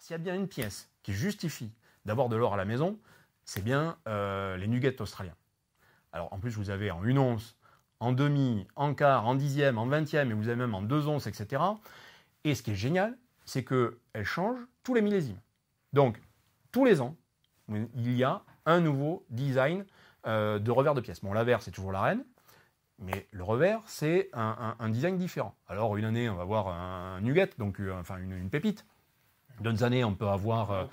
s'il y a bien une pièce qui justifie d'avoir de l'or à la maison, c'est bien euh, les nuggets australiens. Alors, en plus, vous avez en une once, en demi, en quart, en dixième, en vingtième, et vous avez même en deux onces, etc. Et ce qui est génial, c'est qu'elles changent tous les millésimes. Donc, tous les ans, il y a un nouveau design euh, de revers de pièce. Bon, l'avers c'est toujours la reine, mais le revers, c'est un, design différent. Alors, une année, on va voir un, nugget, donc euh, enfin une pépite. D'autres années, on peut avoir un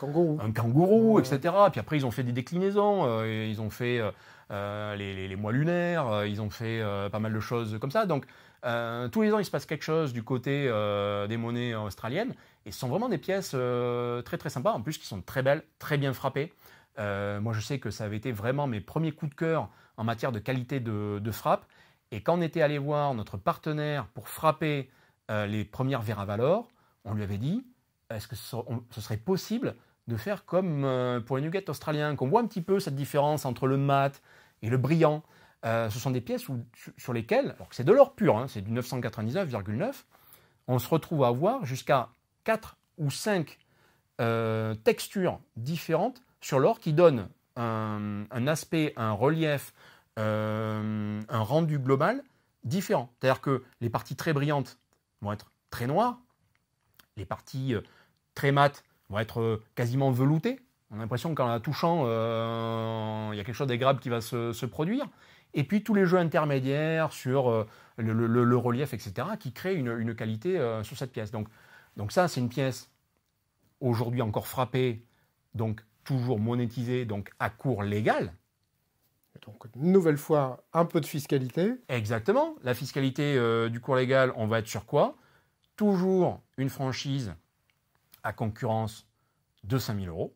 euh, kangourou, etc. Puis après, ils ont fait des déclinaisons, euh, ils ont fait euh, les, mois lunaires, ils ont fait pas mal de choses comme ça. Donc, tous les ans, il se passe quelque chose du côté des monnaies australiennes. Et ce sont vraiment des pièces très très sympas, en plus qui sont très belles, très bien frappées. moi, je sais que ça avait été vraiment mes premiers coups de cœur en matière de qualité de, frappe. Et quand on était allé voir notre partenaire pour frapper les premières à valeur, on lui avait dit est-ce que ce, serait possible de faire comme euh, pour les nuggets australiens, qu'on voit un petit peu cette différence entre le mat et le brillant euh, Ce sont des pièces sur lesquelles, alors que c'est de l'or pur, hein, c'est du 999,9, on se retrouve à avoir jusqu'à 4 ou 5 euh, textures différentes sur l'or qui donnent un, un aspect, un relief, un rendu global différent. C'est-à-dire que les parties très brillantes vont être très noires, les parties euh, très mates vont être euh, quasiment veloutées. On a l'impression qu'en la touchant, euh, il y a quelque chose d'agréable qui va se, produire. Et puis tous les jeux intermédiaires sur le, relief, etc., qui créent une, qualité sur cette pièce. Donc, donc ça, c'est une pièce aujourd'hui encore frappée, donc toujours monétisée, donc à cours légal. Donc, une nouvelle fois, un peu de fiscalité. Exactement. La fiscalité du cours légal, on va être sur quoi toujours une franchise à concurrence de 5000 euros.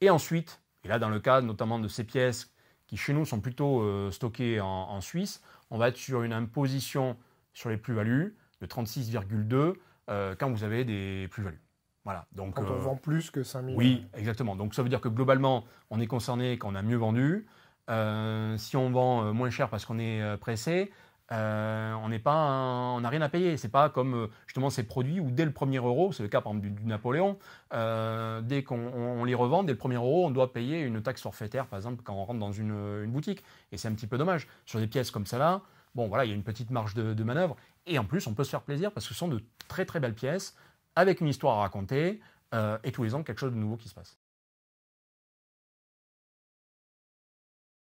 Et ensuite, et là dans le cas notamment de ces pièces qui chez nous sont plutôt euh, stockées en, Suisse, on va être sur une imposition sur les plus-values de 36,2 euh, quand vous avez des plus-values. Voilà. Donc, quand on euh, vend plus que Oui, exactement. Donc ça veut dire que globalement, on est concerné quand on a mieux vendu. si on vend moins cher parce qu'on est pressé, euh, on n'a rien à payer. C'est pas comme euh, justement ces produits où dès le premier euro, c'est le cas par exemple du, Napoléon, euh, dès qu'on les revend, dès le premier euro, on doit payer une taxe forfaitaire, par exemple, quand on rentre dans une, boutique. Et c'est un petit peu dommage. Sur des pièces comme celle-là, bon voilà, il y a une petite marge de, manœuvre. Et en plus, on peut se faire plaisir parce que ce sont de très très belles pièces avec une histoire à raconter et tous les ans quelque chose de nouveau qui se passe.